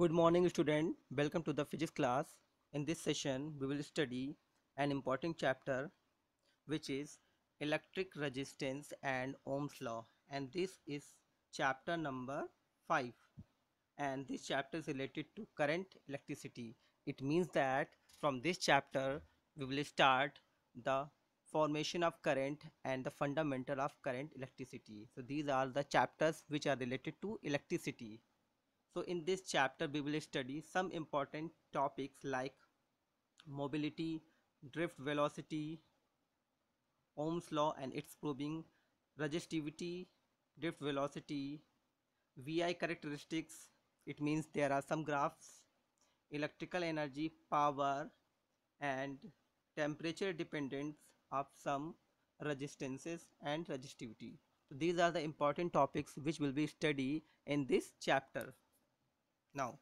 Good morning student. Welcome to the physics class. In this session we will study an important chapter which is electric resistance and Ohm's law and this is chapter number 5 and this chapter is related to current electricity. It means that from this chapter we will start the formation of current and the fundamental of current electricity. So these are the chapters which are related to electricity so in this chapter we will study some important topics like mobility, drift velocity, Ohm's law and its probing, resistivity, drift velocity, VI characteristics, it means there are some graphs, electrical energy, power and temperature dependence of some resistances and resistivity. So these are the important topics which will be studied in this chapter now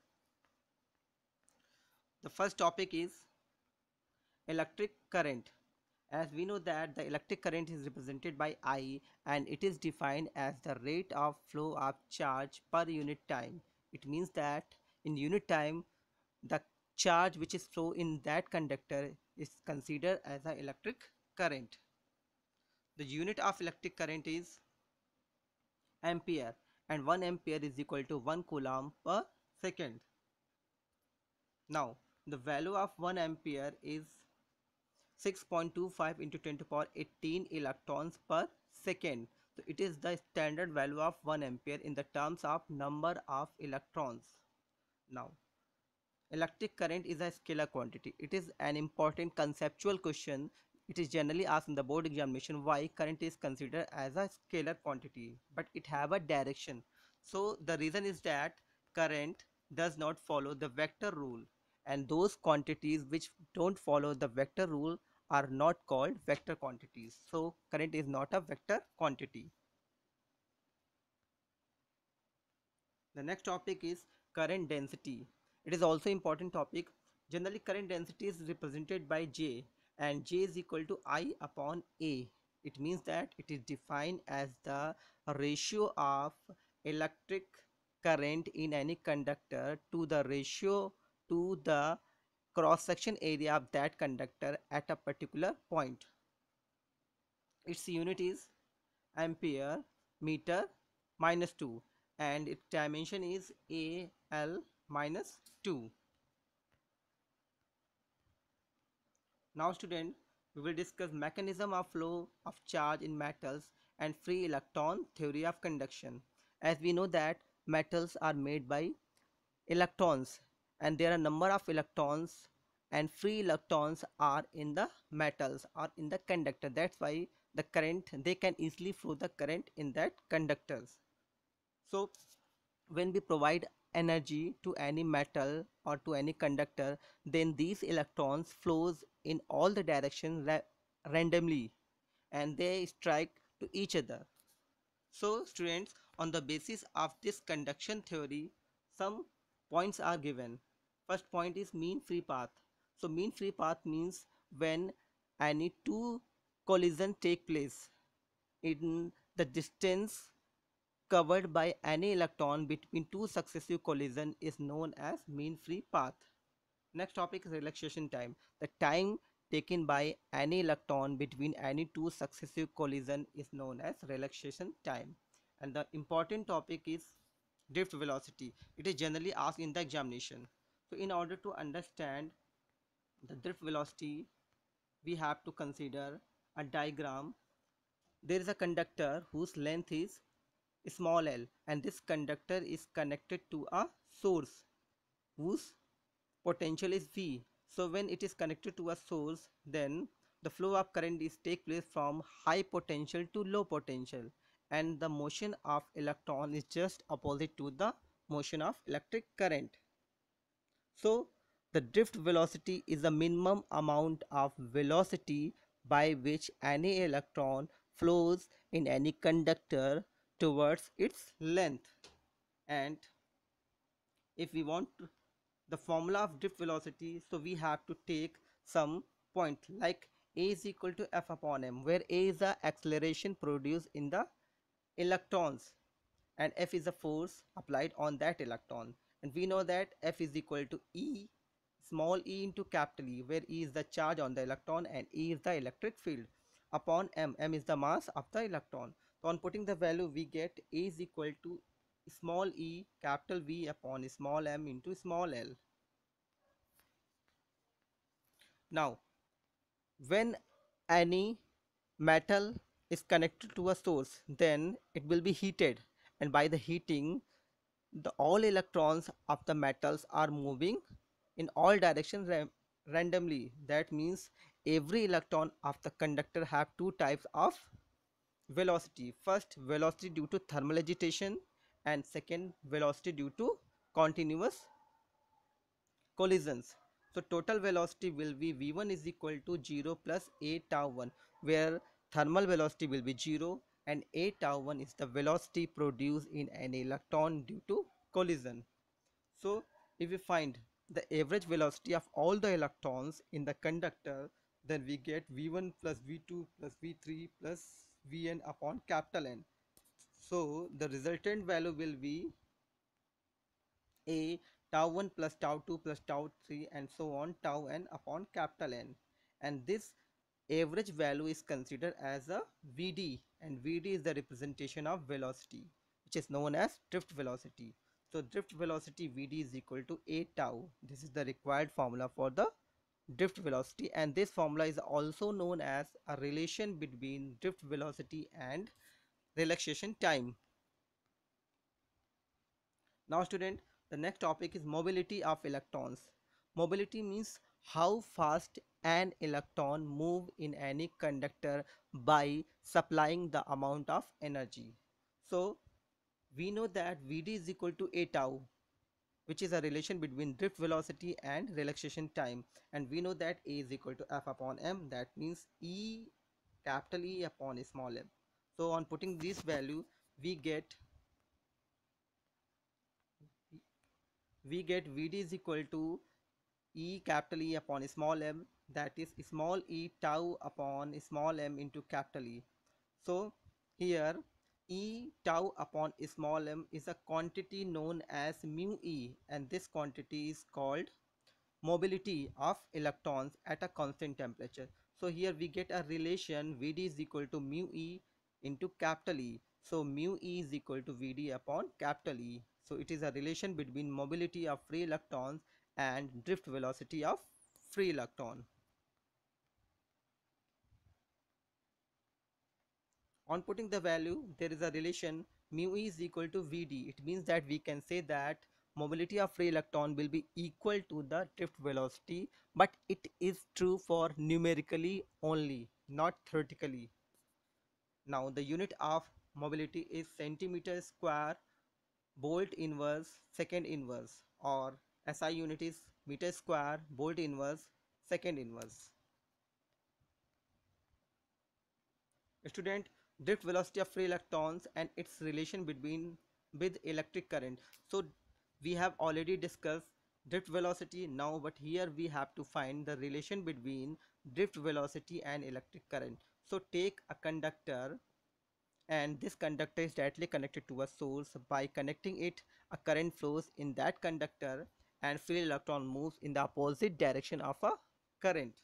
the first topic is electric current as we know that the electric current is represented by I and it is defined as the rate of flow of charge per unit time it means that in unit time the charge which is flow in that conductor is considered as an electric current the unit of electric current is ampere and 1 ampere is equal to 1 coulomb per Second, now the value of 1 ampere is 6.25 into 10 to power 18 electrons per second. So it is the standard value of 1 ampere in the terms of number of electrons. Now electric current is a scalar quantity. It is an important conceptual question. It is generally asked in the board examination why current is considered as a scalar quantity but it have a direction. So the reason is that current does not follow the vector rule and those quantities which don't follow the vector rule are not called vector quantities. So current is not a vector quantity. The next topic is current density. It is also important topic. Generally current density is represented by J and J is equal to I upon A. It means that it is defined as the ratio of electric current in any conductor to the ratio to the cross section area of that conductor at a particular point its unit is ampere meter minus 2 and its dimension is al minus 2 now student we will discuss mechanism of flow of charge in metals and free electron theory of conduction as we know that metals are made by electrons and there are number of electrons and free electrons are in the metals or in the conductor that's why the current they can easily flow the current in that conductors so when we provide energy to any metal or to any conductor then these electrons flows in all the directions randomly and they strike to each other so students on the basis of this conduction theory some points are given. First point is mean free path. So mean free path means when any two collision take place in the distance covered by any electron between two successive collision is known as mean free path next topic is relaxation time the time taken by any electron between any two successive collision is known as relaxation time and the important topic is drift velocity it is generally asked in the examination so in order to understand the drift velocity we have to consider a diagram there is a conductor whose length is small l and this conductor is connected to a source whose potential is v so when it is connected to a source, then the flow of current is take place from high potential to low potential and the motion of electron is just opposite to the motion of electric current. So the drift velocity is the minimum amount of velocity by which any electron flows in any conductor towards its length and if we want to the formula of drift velocity so we have to take some point like a is equal to f upon m where a is the acceleration produced in the electrons and f is the force applied on that electron and we know that f is equal to e small e into capital E where E is the charge on the electron and E is the electric field upon M. M is the mass of the electron. So on putting the value we get A is equal to small e capital V upon small m into small l. Now, when any metal is connected to a source, then it will be heated and by the heating, the all electrons of the metals are moving in all directions ra randomly. That means every electron of the conductor have two types of velocity. First, velocity due to thermal agitation and second velocity due to continuous collisions so total velocity will be v1 is equal to 0 plus a tau 1 where thermal velocity will be 0 and a tau 1 is the velocity produced in an electron due to collision so if we find the average velocity of all the electrons in the conductor then we get v1 plus v2 plus v3 plus vn upon capital n so the resultant value will be A tau 1 plus tau 2 plus tau 3 and so on tau n upon capital N and this average value is considered as a VD and VD is the representation of velocity which is known as drift velocity. So drift velocity Vd is equal to A tau. This is the required formula for the drift velocity and this formula is also known as a relation between drift velocity and relaxation time. Now student, the next topic is mobility of electrons. Mobility means how fast an electron move in any conductor by supplying the amount of energy. So we know that Vd is equal to A tau which is a relation between drift velocity and relaxation time and we know that A is equal to F upon M that means E capital E upon small m so on putting this value we get we get vd is equal to e capital e upon small m that is small e tau upon small m into capital e so here e tau upon small m is a quantity known as mu e and this quantity is called mobility of electrons at a constant temperature so here we get a relation vd is equal to mu e into capital E. So mu E is equal to Vd upon capital E. So it is a relation between mobility of free electrons and drift velocity of free electron. On putting the value, there is a relation mu E is equal to Vd. It means that we can say that mobility of free electron will be equal to the drift velocity but it is true for numerically only not theoretically now the unit of mobility is centimeter square bolt inverse second inverse or SI unit is meter square bolt inverse second inverse. Student drift velocity of free electrons and its relation between with electric current. So we have already discussed drift velocity now but here we have to find the relation between drift velocity and electric current. So take a conductor and this conductor is directly connected to a source by connecting it a current flows in that conductor and free electron moves in the opposite direction of a current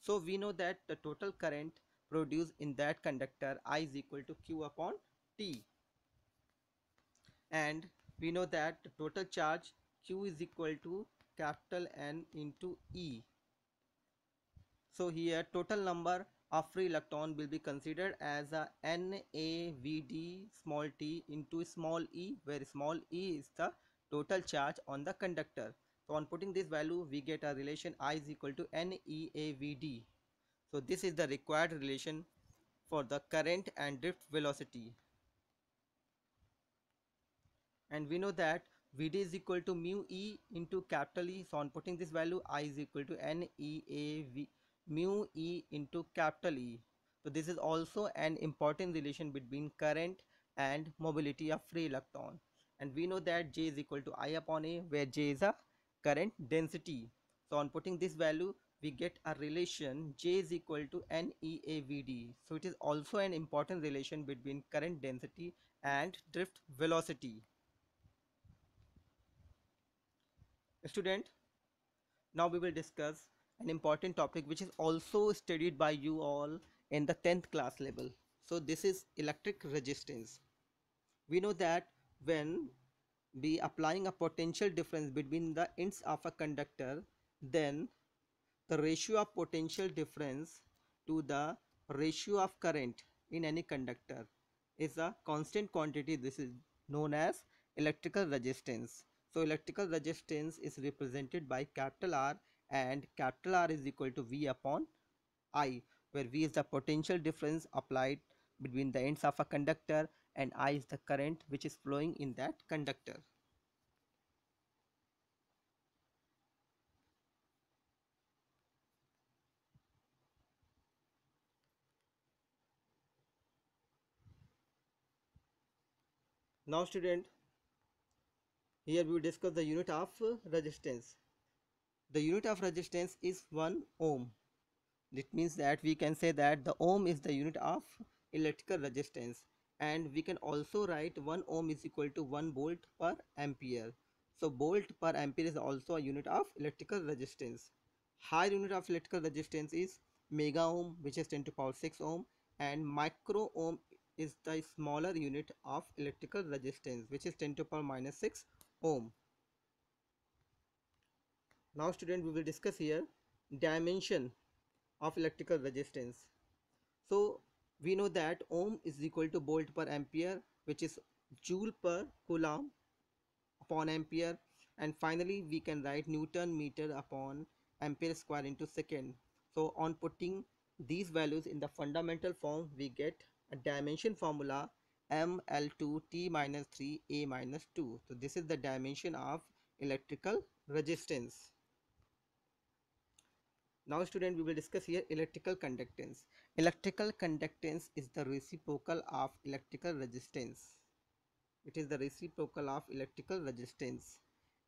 so we know that the total current produced in that conductor i is equal to q upon t and we know that the total charge q is equal to capital n into e so here total number a free electron will be considered as a NAVD small t into small e where small e is the total charge on the conductor. So on putting this value we get a relation I is equal to NEAVD. So this is the required relation for the current and drift velocity. And we know that Vd is equal to mu E into capital E. So on putting this value I is equal to NEAVD mu E into capital E. So this is also an important relation between current and mobility of free electron. And we know that J is equal to I upon A where J is a current density. So on putting this value we get a relation J is equal to NEAVD. So it is also an important relation between current density and drift velocity. Student, now we will discuss an important topic which is also studied by you all in the 10th class level so this is electric resistance we know that when we applying a potential difference between the ends of a conductor then the ratio of potential difference to the ratio of current in any conductor is a constant quantity this is known as electrical resistance so electrical resistance is represented by capital R and capital R is equal to V upon I where V is the potential difference applied between the ends of a conductor and I is the current which is flowing in that conductor. Now student, here we will discuss the unit of resistance the unit of resistance is 1 ohm That means that we can say that the ohm is the unit of electrical resistance and we can also write 1 ohm is equal to 1 volt per ampere so volt per ampere is also a unit of electrical resistance higher unit of electrical resistance is mega ohm which is 10 to power 6 ohm and micro ohm is the smaller unit of electrical resistance which is 10 to power minus 6 ohm now student we will discuss here dimension of electrical resistance so we know that ohm is equal to volt per ampere which is joule per coulomb upon ampere and finally we can write newton meter upon ampere square into second so on putting these values in the fundamental form we get a dimension formula ml2 t minus 3 a minus 2 so this is the dimension of electrical resistance now student we will discuss here electrical conductance. Electrical conductance is the reciprocal of electrical resistance. It is the reciprocal of electrical resistance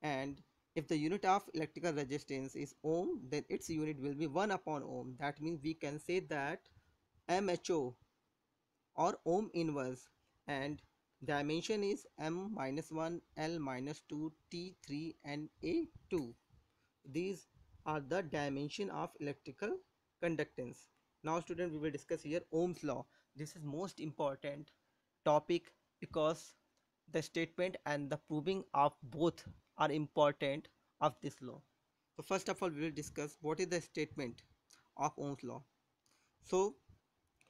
and if the unit of electrical resistance is ohm then its unit will be 1 upon ohm that means we can say that MHO or ohm inverse and dimension is m minus 1 l minus 2 t 3 and a 2 these are the dimension of electrical conductance now student we will discuss here ohm's law this is most important topic because the statement and the proving of both are important of this law so first of all we will discuss what is the statement of ohm's law so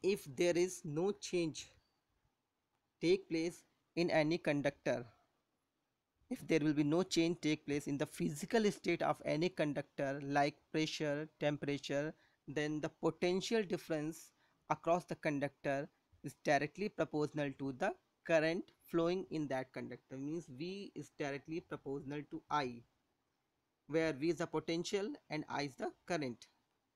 if there is no change take place in any conductor if there will be no change take place in the physical state of any conductor like pressure temperature then the potential difference across the conductor is directly proportional to the current flowing in that conductor means V is directly proportional to I where V is the potential and I is the current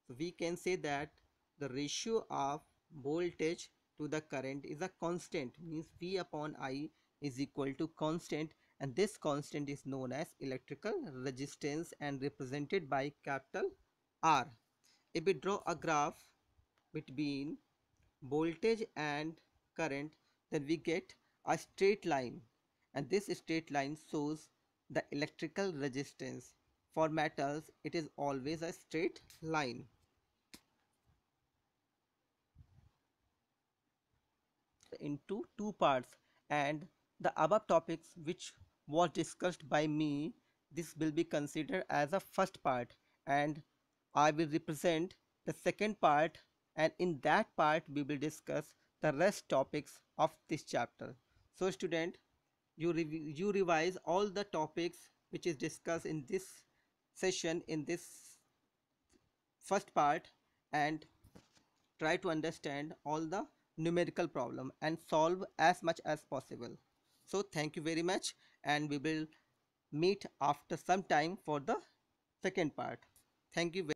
so we can say that the ratio of voltage to the current is a constant means V upon I is equal to constant and this constant is known as electrical resistance and represented by capital R. If we draw a graph between voltage and current then we get a straight line and this straight line shows the electrical resistance. For metals it is always a straight line. into two parts and the above topics which was discussed by me this will be considered as a first part and I will represent the second part and in that part we will discuss the rest topics of this chapter. So student you, you revise all the topics which is discussed in this session in this first part and try to understand all the numerical problem and solve as much as possible. So thank you very much and we will meet after some time for the second part thank you very